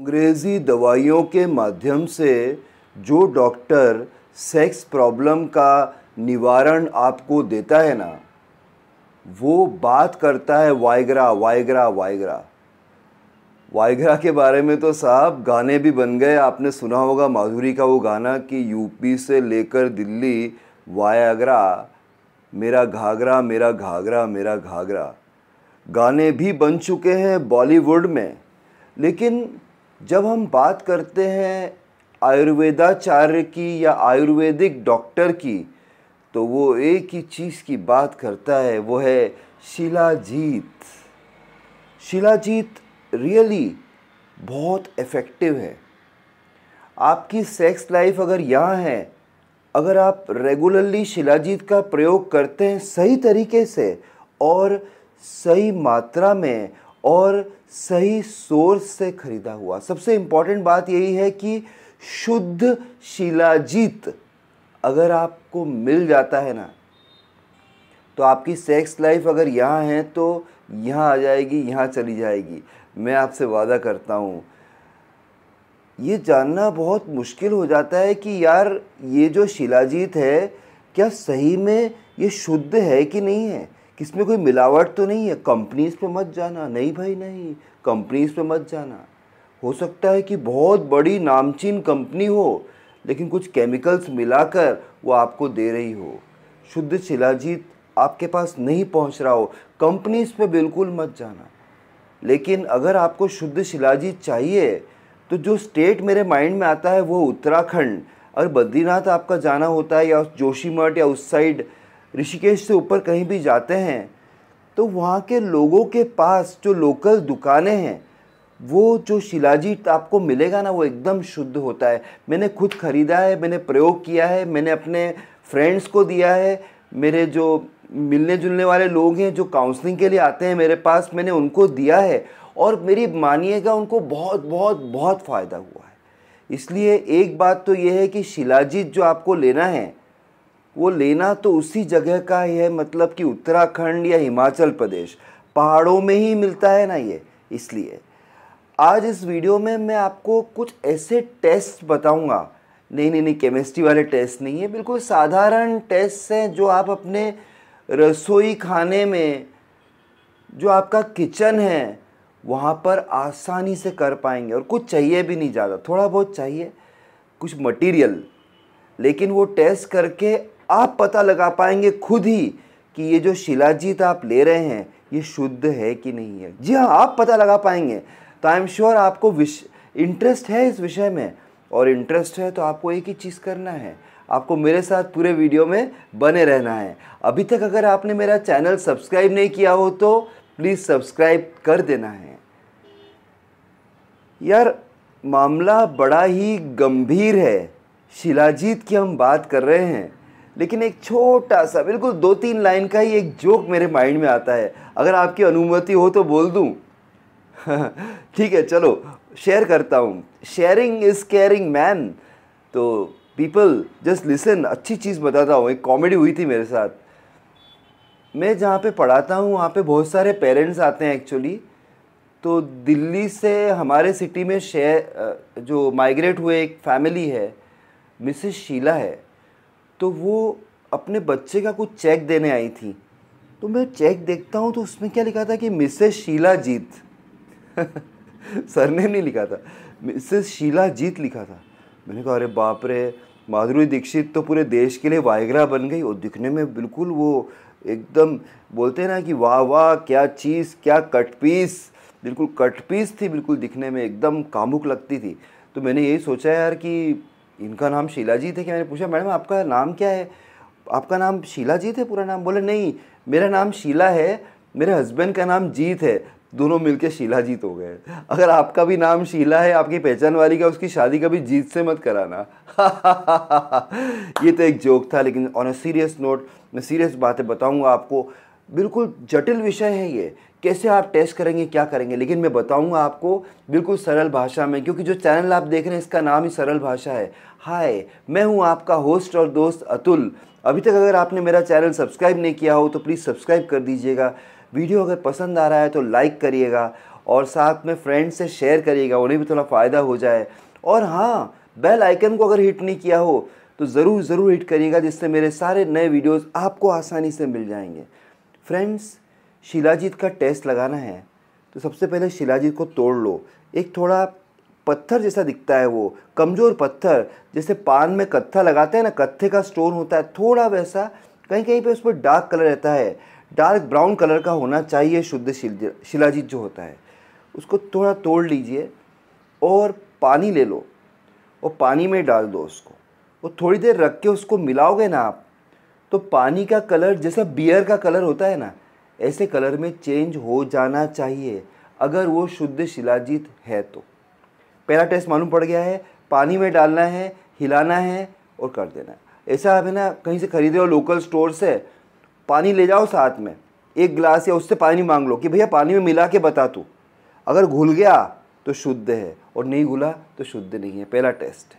अंग्रेज़ी दवाइयों के माध्यम से जो डॉक्टर सेक्स प्रॉब्लम का निवारण आपको देता है ना वो बात करता है वाइग्रा वाइग्रा वाइग्रा वाइग्रा के बारे में तो साहब गाने भी बन गए आपने सुना होगा माधुरी का वो गाना कि यूपी से लेकर दिल्ली वायागरा मेरा घाघरा मेरा घाघरा मेरा घाघरा गाने भी बन चुके हैं बॉलीवुड में लेकिन जब हम बात करते हैं आयुर्वेदाचार्य की या आयुर्वेदिक डॉक्टर की तो वो एक ही चीज़ की बात करता है वो है शिलाजीत शिलाजीत रियली बहुत इफ़ेक्टिव है आपकी सेक्स लाइफ अगर यहाँ है अगर आप रेगुलरली शिलाजीत का प्रयोग करते हैं सही तरीके से और सही मात्रा में और सही सोर्स से खरीदा हुआ सबसे इम्पॉर्टेंट बात यही है कि शुद्ध शिलाजीत अगर आपको मिल जाता है ना तो आपकी सेक्स लाइफ अगर यहाँ है तो यहाँ आ जाएगी यहाँ चली जाएगी मैं आपसे वादा करता हूँ ये जानना बहुत मुश्किल हो जाता है कि यार ये जो शिलाजीत है क्या सही में ये शुद्ध है कि नहीं है किसमें इसमें कोई मिलावट तो नहीं है कंपनीज पे मत जाना नहीं भाई नहीं कंपनीज पे मत जाना हो सकता है कि बहुत बड़ी नामचीन कंपनी हो लेकिन कुछ केमिकल्स मिलाकर वो आपको दे रही हो शुद्ध शिलाजीत आपके पास नहीं पहुंच रहा हो कंपनीज पे बिल्कुल मत जाना लेकिन अगर आपको शुद्ध शिलाजीत चाहिए तो जो स्टेट मेरे माइंड में आता है वो उत्तराखंड और बद्रीनाथ आपका जाना होता है या जोशीमठ या उस साइड ऋषिकेश से ऊपर कहीं भी जाते हैं तो वहाँ के लोगों के पास जो लोकल दुकानें हैं वो जो शिलाजी आपको मिलेगा ना वो एकदम शुद्ध होता है मैंने खुद ख़रीदा है मैंने प्रयोग किया है मैंने अपने फ्रेंड्स को दिया है मेरे जो मिलने जुलने वाले लोग हैं जो काउंसलिंग के लिए आते हैं मेरे पास मैंने उनको दिया है और मेरी मानिएगा उनको बहुत बहुत बहुत फ़ायदा हुआ है इसलिए एक बात तो ये है कि शिलाजीत जो आपको लेना है वो लेना तो उसी जगह का ही है मतलब कि उत्तराखंड या हिमाचल प्रदेश पहाड़ों में ही मिलता है ना ये इसलिए आज इस वीडियो में मैं आपको कुछ ऐसे टेस्ट बताऊंगा नहीं नहीं नहीं केमिस्ट्री वाले टेस्ट नहीं है बिल्कुल साधारण टेस्ट हैं जो आप अपने रसोई खाने में जो आपका किचन है वहाँ पर आसानी से कर पाएंगे और कुछ चाहिए भी नहीं ज़्यादा थोड़ा बहुत चाहिए कुछ मटेरियल लेकिन वो टेस्ट करके आप पता लगा पाएंगे खुद ही कि ये जो शिलाजीत आप ले रहे हैं ये शुद्ध है कि नहीं है जी हाँ आप पता लगा पाएंगे तो आई एम श्योर आपको विश इंटरेस्ट है इस विषय में और इंटरेस्ट है तो आपको एक ही चीज़ करना है आपको मेरे साथ पूरे वीडियो में बने रहना है अभी तक अगर आपने मेरा चैनल सब्सक्राइब नहीं किया हो तो प्लीज़ सब्सक्राइब कर देना है यार मामला बड़ा ही गंभीर है शिलाजीत की हम बात कर रहे हैं लेकिन एक छोटा सा बिल्कुल दो तीन लाइन का ही एक जोक मेरे माइंड में आता है अगर आपकी अनुमति हो तो बोल दूँ ठीक है चलो शेयर करता हूँ शेयरिंग इज़ केयरिंग मैन तो पीपल जस्ट लिसन अच्छी चीज़ बताता हूँ एक कॉमेडी हुई थी मेरे साथ मैं जहाँ पे पढ़ाता हूँ वहाँ पे बहुत सारे पेरेंट्स आते हैं एक्चुअली तो दिल्ली से हमारे सिटी में शेयर जो माइग्रेट हुए एक फैमिली है मिसेस शीला है तो वो अपने बच्चे का कुछ चेक देने आई थी तो मैं चेक देखता हूँ तो उसमें क्या लिखा था कि मिसेस शीला जीत सरनेम नहीं लिखा था मिसेस शीला जीत लिखा था मैंने कहा अरे बाप रे माधुरी दीक्षित तो पूरे देश के लिए वायग्रा बन गई और दिखने में बिल्कुल वो एकदम बोलते हैं ना कि वाह वाह क्या चीज़ क्या कट पीस बिल्कुल कट पीस थी बिल्कुल दिखने में एकदम कामुक लगती थी तो मैंने यही सोचा यार कि इनका नाम शीला जी थे कि मैंने पूछा मैडम आपका नाम क्या है आपका नाम शीला जीत है पूरा नाम बोले नहीं मेरा नाम शीला है मेरे हस्बैंड का नाम जीत है दोनों मिलके शीला जीत हो गए अगर आपका भी नाम शीला है आपकी पहचान वाली का उसकी शादी कभी जीत से मत कराना ये तो एक जोक था लेकिन ऑन अ सीरियस नोट मैं सीरियस बातें बताऊंगा आपको बिल्कुल जटिल विषय है ये कैसे आप टेस्ट करेंगे क्या करेंगे लेकिन मैं बताऊंगा आपको बिल्कुल सरल भाषा में क्योंकि जो चैनल आप देख रहे हैं इसका नाम ही सरल भाषा है हाय मैं हूं आपका होस्ट और दोस्त अतुल अभी तक अगर आपने मेरा चैनल सब्सक्राइब नहीं किया हो तो प्लीज़ सब्सक्राइब कर दीजिएगा वीडियो अगर पसंद आ रहा है तो लाइक करिएगा और साथ में फ्रेंड्स से शेयर करिएगा उन्हें भी थोड़ा फ़ायदा हो जाए और हाँ बेल आइकन को अगर हिट नहीं किया हो तो ज़रूर ज़रूर हिट करिएगा जिससे मेरे सारे नए वीडियोज़ आपको आसानी से मिल जाएंगे फ्रेंड्स शिलाजीत का टेस्ट लगाना है तो सबसे पहले शिलाजीत को तोड़ लो एक थोड़ा पत्थर जैसा दिखता है वो कमज़ोर पत्थर जैसे पान में कत्था लगाते हैं ना कत्थे का स्टोन होता है थोड़ा वैसा कहीं कहीं पे उस पर डार्क कलर रहता है डार्क ब्राउन कलर का होना चाहिए शुद्ध शिलाजीत जो होता है उसको थोड़ा तोड़ लीजिए और पानी ले लो और पानी में डाल दो उसको और थोड़ी देर रख के उसको मिलाओगे ना आप तो पानी का कलर जैसा बियर का कलर होता है ना ऐसे कलर में चेंज हो जाना चाहिए अगर वो शुद्ध शिलाजीत है तो पहला टेस्ट मालूम पड़ गया है पानी में डालना है हिलाना है और कर देना है ऐसा आप है ना कहीं से खरीदे हो लोकल स्टोर से पानी ले जाओ साथ में एक गिलास या उससे पानी मांग लो कि भैया पानी में मिला के बता तू अगर घुल गया तो शुद्ध है और नहीं घुला तो शुद्ध नहीं है पहला टेस्ट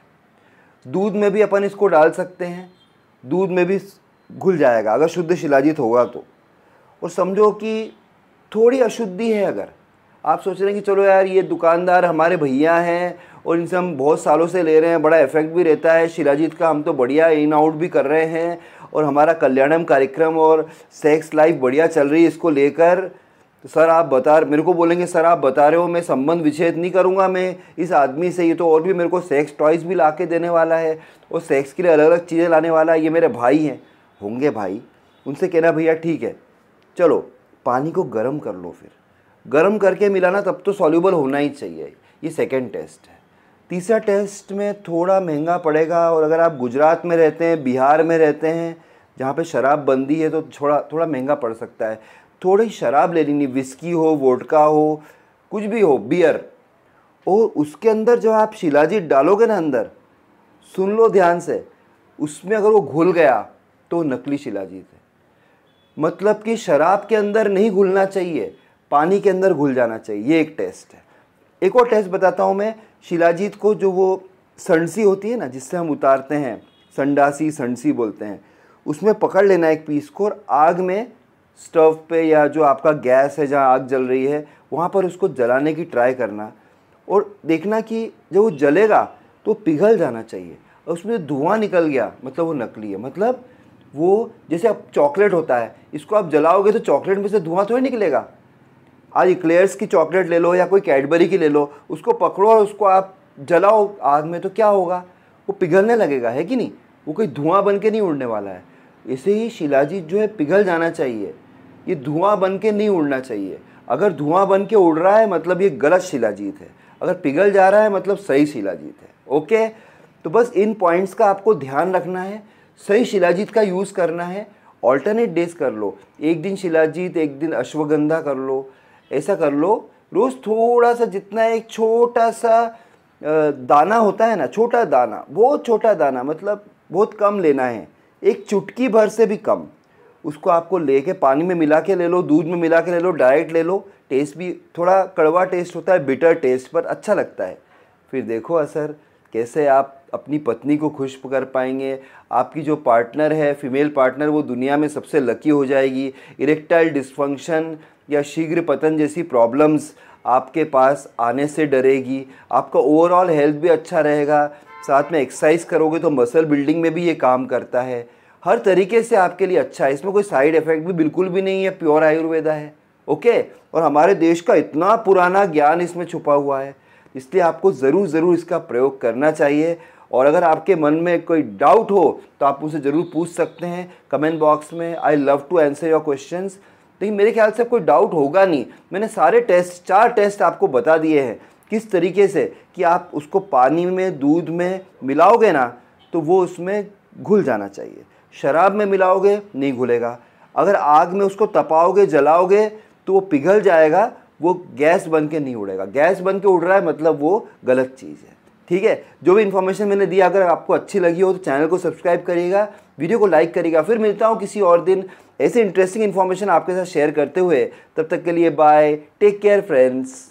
दूध में भी अपन इसको डाल सकते हैं दूध में भी घुल जाएगा अगर शुद्ध शिलाजीत होगा तो और समझो कि थोड़ी अशुद्धि है अगर आप सोच रहे हैं कि चलो यार ये दुकानदार हमारे भैया हैं और इनसे हम बहुत सालों से ले रहे हैं बड़ा इफेक्ट भी रहता है शिलाजीत का हम तो बढ़िया इन आउट भी कर रहे हैं और हमारा कल्याणम कार्यक्रम और सेक्स लाइफ बढ़िया चल रही है इसको लेकर तो सर आप बता मेरे को बोलेंगे सर आप बता रहे हो मैं संबंध विच्छेद नहीं करूँगा मैं इस आदमी से ये तो और भी मेरे को सेक्स टॉयज़ भी ला देने वाला है और सेक्स के लिए अलग अलग चीज़ें लाने वाला है ये मेरे भाई हैं होंगे भाई उनसे कहना भैया ठीक है चलो पानी को गर्म कर लो फिर गर्म करके मिलाना तब तो सॉल्यूबल होना ही चाहिए ये सेकेंड टेस्ट है तीसरा टेस्ट में थोड़ा महंगा पड़ेगा और अगर आप गुजरात में रहते हैं बिहार में रहते हैं जहाँ पे शराब बंदी है तो थोड़ा थोड़ा महंगा पड़ सकता है थोड़ी शराब ले लेनी विस्की हो वोडका हो कुछ भी हो बियर और उसके अंदर जब आप शिलाजीत डालोगे ना अंदर सुन लो ध्यान से उसमें अगर वो घुल गया तो नकली शिलाजीत है मतलब कि शराब के अंदर नहीं घुलना चाहिए पानी के अंदर घुल जाना चाहिए ये एक टेस्ट है एक और टेस्ट बताता हूँ मैं शिलाजीत को जो वो संडसी होती है ना जिससे हम उतारते हैं संडासी सनसी बोलते हैं उसमें पकड़ लेना एक पीस को और आग में स्टव पे या जो आपका गैस है जहाँ आग जल रही है वहाँ पर उसको जलाने की ट्राई करना और देखना कि जब वो जलेगा तो पिघल जाना चाहिए और उसमें धुआं निकल गया मतलब वो नकली है मतलब वो जैसे अब चॉकलेट होता है इसको आप जलाओगे तो चॉकलेट में से धुआं थोड़ी निकलेगा आज इक्लेयर्स की चॉकलेट ले लो या कोई कैडबरी की ले लो उसको पकड़ो और उसको आप जलाओ आग में तो क्या होगा वो पिघलने लगेगा है कि नहीं वो कोई धुआं बन के नहीं उड़ने वाला है ऐसे ही शिलाजीत जो है पिघल जाना चाहिए ये धुआं बन के नहीं उड़ना चाहिए अगर धुआं बन के उड़ रहा है मतलब ये गलत शिलाजीत है अगर पिघल जा रहा है मतलब सही शिलाजीत है ओके तो बस इन पॉइंट्स का आपको ध्यान रखना है सही शिलाजीत का यूज़ करना है ऑल्टरनेट डेज कर लो एक दिन शिलाजीत एक दिन अश्वगंधा कर लो ऐसा कर लो रोज़ थोड़ा सा जितना एक छोटा सा दाना होता है ना छोटा दाना बहुत छोटा दाना मतलब बहुत कम लेना है एक चुटकी भर से भी कम उसको आपको लेके पानी में मिला के ले लो दूध में मिला के ले लो डायरेक्ट ले लो टेस्ट भी थोड़ा कड़वा टेस्ट होता है बिटर टेस्ट पर अच्छा लगता है फिर देखो असर कैसे आप अपनी पत्नी को खुश कर पाएंगे आपकी जो पार्टनर है फीमेल पार्टनर वो दुनिया में सबसे लकी हो जाएगी इरेक्टाइल डिस्फंक्शन या शीघ्र पतन जैसी प्रॉब्लम्स आपके पास आने से डरेगी आपका ओवरऑल हेल्थ भी अच्छा रहेगा साथ में एक्सरसाइज करोगे तो मसल बिल्डिंग में भी ये काम करता है हर तरीके से आपके लिए अच्छा है इसमें कोई साइड इफ़ेक्ट भी बिल्कुल भी नहीं है प्योर आयुर्वेदा है ओके और हमारे देश का इतना पुराना ज्ञान इसमें छुपा हुआ है इसलिए आपको ज़रूर ज़रूर इसका प्रयोग करना चाहिए और अगर आपके मन में कोई डाउट हो तो आप उसे ज़रूर पूछ सकते हैं कमेंट बॉक्स में I love to answer your question लेकिन मेरे ख्याल से कोई डाउट होगा नहीं मैंने सारे टेस्ट चार टेस्ट आपको बता दिए हैं किस तरीके से कि आप उसको पानी में दूध में मिलाओगे ना तो वो उसमें घुल जाना चाहिए शराब में मिलाओगे नहीं घुलेगा अगर आग में उसको तपाओगे जलाओगे तो वो पिघल जाएगा वो गैस बन के नहीं उड़ेगा गैस बन के उड़ रहा है मतलब वो गलत चीज़ है ठीक है जो भी इन्फॉर्मेशन मैंने दिया अगर आपको अच्छी लगी हो तो चैनल को सब्सक्राइब करिएगा वीडियो को लाइक करिएगा फिर मिलता हूँ किसी और दिन ऐसे इंटरेस्टिंग इन्फॉर्मेशन आपके साथ शेयर करते हुए तब तक के लिए बाय टेक केयर फ्रेंड्स